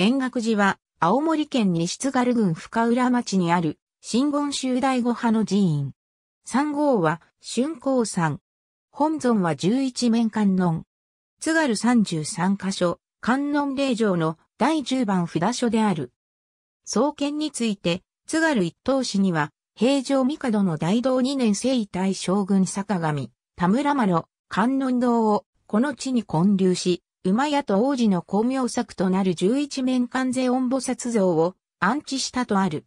円覚寺は、青森県西津軽郡深浦町にある、新言宗第五派の寺院。三号は、春光山。本尊は十一面観音。津軽三十三箇所、観音霊場の第十番札所である。創建について、津軽一等市には、平城帝の大道二年征夷大将軍坂上、田村麻呂、観音堂を、この地に建立し、馬屋と王子の巧妙作となる十一面関税音菩薩像を安置したとある。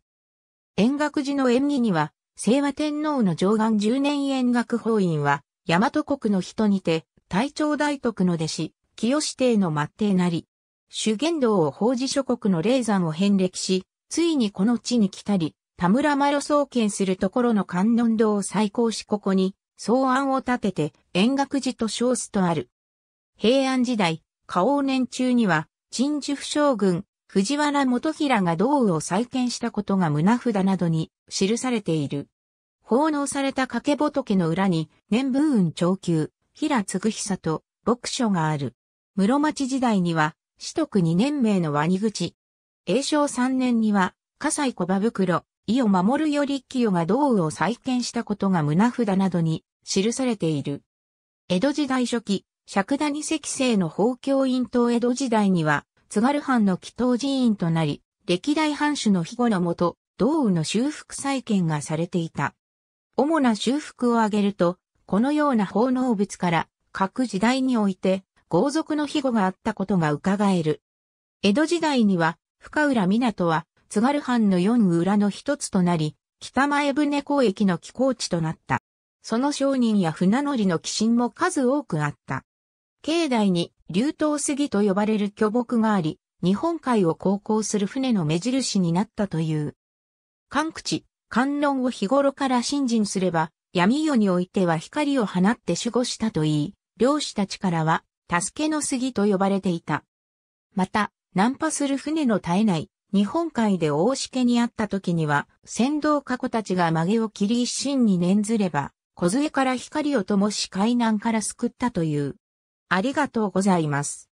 円覚寺の演技には、清和天皇の上岸十年円覚法院は、大和国の人にて、大長大徳の弟子、清指定の末帝なり、主言道を法事諸国の霊山を遍歴し、ついにこの地に来たり、田村麻呂創建するところの観音堂を再興しここに、草案を立てて、円覚寺と称すとある。平安時代、花王年中には、陳寿府将軍、藤原元平が道雨を再建したことが胸札などに記されている。奉納された掛け仏の裏に、年分運長久、平嗣久と、牧書がある。室町時代には、四徳二年名のワニ口。永正三年には、河西小馬袋、伊を守るより清が道雨を再建したことが胸札などに記されている。江戸時代初期、尺谷石製の法教院と江戸時代には、津軽藩の祈祷寺院となり、歴代藩主の庇護のもと、道雨の修復再建がされていた。主な修復を挙げると、このような奉納物から、各時代において、豪族の庇護があったことが伺える。江戸時代には、深浦港は、津軽藩の四浦の一つとなり、北前船交易の寄港地となった。その商人や船乗りの寄進も数多くあった。境内に流頭杉と呼ばれる巨木があり、日本海を航行する船の目印になったという。寒口、観音を日頃から信心すれば、闇夜においては光を放って守護したといい、漁師たちからは、助けの杉と呼ばれていた。また、難破する船の絶えない、日本海で大しけにあった時には、船頭過去たちが曲げを切り一心に念ずれば、小杖から光を灯し海難から救ったという。ありがとうございます。